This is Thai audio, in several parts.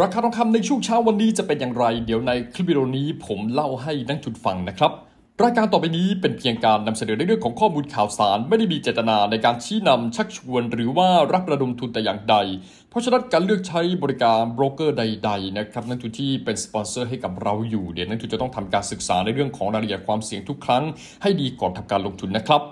ราคาทองคำในช่วงเช้าวันนี้จะเป็นอย่างไร เดี๋ยวในคลิปวิดีโอนี้ผมเล่าให้นักจุดฟังนะครับรายการต่อไปนี้เป็นเพียงการนำเสนอในเรื่องของข้อมูลข่าวสาร ไม่ได้มีเจตนาในการชี้นำชักชวน หรือว่ารับระดมทุนแต่อย่างใด เพราะฉะนั้นการเลือกใช้บริการโบรกเกอร์ใด ๆนะครับนักทุนที่เป็นสปอนเซอร์ให้กับเราอยู่เดี๋ยวนักทุนจะต้องทำการศึกษาในเรื่องของรายละเอียดความเสี่ยงทุกครั้งให้ดีก่อนทำการลงทุนนะครับ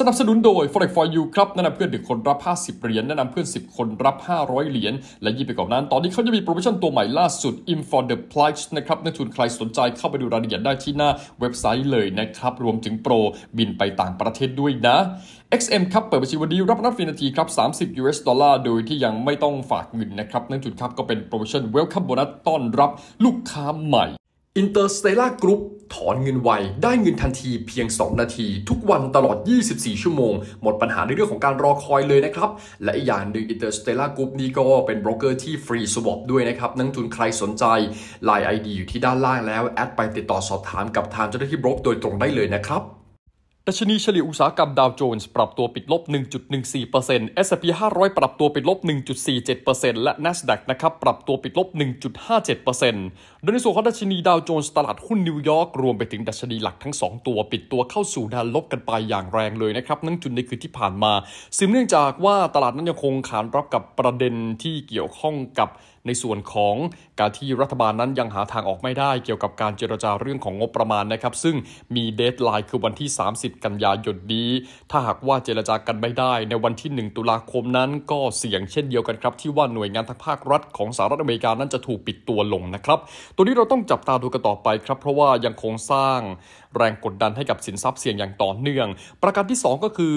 สนับสนุนโดย Forex for you ครับแนะนำเพื่อน1คนรับ 50 เหรียญแนะนำเพื่อน 10 คนรับ 500 เหรียญ และยิ่งไปกว่านั้นตอนนี้เขาจะมีโปรโมชั่นตัวใหม่ล่าสุด i n for the p l i c e นะครับ นักทุนใครสนใจเข้าไปดูรายละเอียดได้ที่หน้าเว็บไซต์เลยนะครับ รวมถึงโปรบินไปต่างประเทศด้วยนะ XM ครับ เปิดบัญชีวันนี้รับนับฟรีนาทีครับ 30 US ดอลลาร์โดยที่ยังไม่ต้องฝากเงินนะครับนักทุนครับก็เป็นโปรโมชั่น Welcome Bonus ต้อนรับลูกค้าใหม่ Interstellar Group ถอนเงินไว ได้เงินทันทีเพียง 2 นาที ทุกวันตลอด 24 ชั่วโมง หมดปัญหาในเรื่องของการรอคอยเลยนะครับ และอีกอย่างหนึ่ง Interstellar Group นี้ก็เป็นบรกเกอร์ที่ฟรีสวอปด้วยนะครับ นักทุนใครสนใจ Line ID อยู่ที่ด้านล่างแล้วแอดไปติดต่อสอบถามกับทางเจ้าหน้าที่บรกโดยตรงได้เลยนะครับดัชนีเฉลี่ยอุตสาหกรรมดาวโจนส์ปรับตัวปิดลบ 1.14% S&P 500 ปรับตัวปิดลบ 1.47%และ NASDAQ นะครับปรับตัวปิดลบ 1.57%โดยในส่วนของดัชนีดาวโจนส์ตลาดหุ้นนิวยอร์กรวมไปถึงดัชนีหลักทั้ง 2 ตัวปิดตัวเข้าสู่แดนลบกันไปอย่างแรงเลยนะครับนั่งจุดในคืนที่ผ่านมาซึ่งเนื่องจากว่าตลาดนั้นยังคงขานรับกับประเด็นที่เกี่ยวข้องกับในส่วนของการที่รัฐบาลนั้นยังหาทางออกไม่ได้เกี่ยวกับการเจรจาเรื่องของงบประมาณนะครับ ซึ่งมีเดทไลน์คือวันที่ 30 กันยายนนี้ถ้าหากว่าเจรจากันไม่ได้ ในวันที่ 1 ตุลาคมนั้นก็เสี่ยงเช่นเดียวกันครับ ที่ว่าหน่วยงานทางภาครัฐของสหรัฐอเมริกานั้นจะถูกปิดตัวลงนะครับ ตัวนี้เราต้องจับตาดูกันต่อไปครับเพราะว่ายังคงสร้างแรงกดดันให้กับสินทรัพย์เสี่ยงอย่างต่อเนื่อง ประการที่ 2 ก็คือ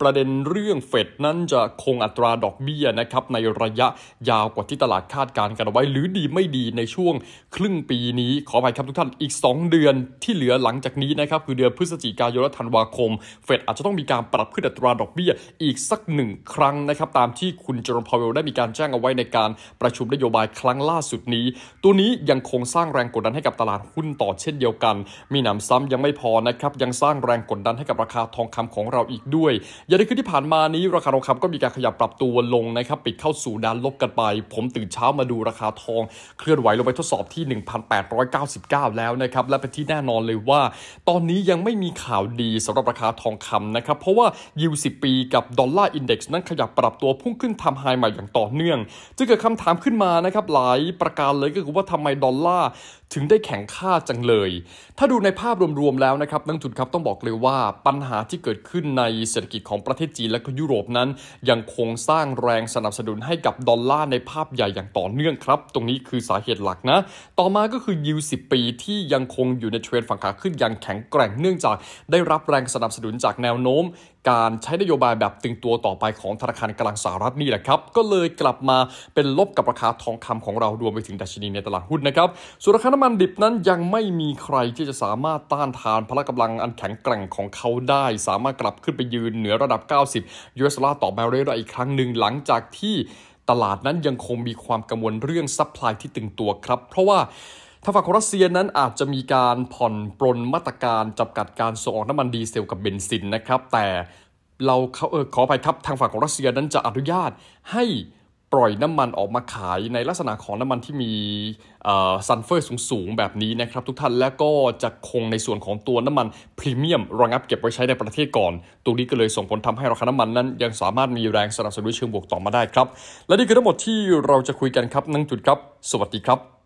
ประเด็นเรื่องเฟดนั้นจะคงอัตราดอกเบี้ยนะครับในระยะยาวกว่าที่ตลาดคาดการณ์กันเอาไว้หรือดีไม่ดีในช่วงครึ่งปีนี้ ขออภัยครับทุกท่านอีก 2 เดือนที่เหลือหลังจากนี้นะครับคือเดือนพฤศจิกายนและธันวาคมเฟดอาจจะต้องมีการปรับขึ้นอัตราดอกเบี้ยอีกสักหนึ่งครั้งนะครับตามที่คุณเจอร์มพาวเวลได้มีการแจ้งเอาไว้ในการประชุมนโยบายครั้งล่าสุดนี้ ตัวนี้ยังคงสร้างแรงกดดันให้กับตลาดหุ้นต่อเช่นเดียวกัน มีหนำซ้ำยังไม่พอนะครับยังสร้างแรงกดดันให้กับราคาทองคำของเราอีกด้วย อย่างที่คืนที่ผ่านมานี้ราคาทองคำก็มีการขยับปรับตัวลงนะครับปิดเข้าสู่ดานลบกันไป ผมตื่นเช้ามามาดูราคาทองเคลื่อนไหวลงไปทดสอบที่ 1,899 แล้วนะครับ และเป็นที่แน่นอนเลยว่าตอนนี้ยังไม่มีข่าวดีสำหรับราคาทองคำนะครับ เพราะว่ายูสิปีกับดอลลาร์อินเด็กซ์นั้นขยับปรับตัวพุ่งขึ้นทำไฮใหม่อย่างต่อเนื่องจึงเกิดคำถามขึ้นมานะครับหลายประการเลยก็คือว่าทำไมดอลลาร์ถึงได้แข็งค่าจังเลย ถ้าดูในภาพรวมๆแล้วนะครับนักทุนครับต้องบอกเลยว่าปัญหาที่เกิดขึ้นในเศรษฐกิจของประเทศจีนและก็ยุโรปนั้น ยังคงสร้างแรงสนับสนุนให้กับดอลลาร์ในภาพใหญ่อย่างต่อต่อเนื่องครับตรงนี้คือสาเหตุหลักนะ ต่อมาก็คือยิวสิปีที่ยังคงอยู่ในเทรนด์ฝั่งขาขึ้นอย่างแข็งแกร่งเนื่องจาก ได้รับแรงสนับสนุนจากแนวโน้ม การใช้นโยบายแบบตึงตัวต่อไปของธนาคารกลางสหรัฐนี่แหละครับ ก็เลยกลับมาเป็นลบกับราคาทองคำของเรารวมไปถึงดัชนีในตลาดหุ้นนะครับส่วนราคาน้ำมันดิบนั้นยังไม่มีใครที่จะสามารถต้านทานพละกำลังอันแข็งแกร่งของเขาได้ สามารถกลับขึ้นไปยืนเหนือระดับ 90 US ดอลลาร์ต่อแบเรลได้อีกครั้งหนึ่งหลังจากที่ตลาดนั้นยังคงมีความกังวลเรื่องซัพพลายที่ตึงตัวครับ เพราะว่าทางฝั่งของรัสเซียนั้นอาจจะมีการผ่อนปรนมาตรการจำกัดการส่งออกน้ำมันดีเซลกับเบนซินนะครับ แต่เราเขาเออขอไปครับทางฝั่งของรัสเซียนั้นจะอนุญาตให้ปล่อยน้ำมันออกมาขายในลักษณะของน้ำมันที่มีซันเฟอร์สูงๆแบบนี้นะครับทุกท่านแล้วก็จะคงในส่วนของตัวน้ำมันพรีเมียมระงับเก็บไว้ใช้ในประเทศก่อน ตรงนี้ก็เลยส่งผลทำให้ราคาน้ำมันนั้นยังสามารถมีแรงสนับสนุนเชิงบวกต่อมาได้ครับ และนี่คือทั้งหมดที่เราจะคุยกันครับนั่งจุดครับ สวัสดีครับ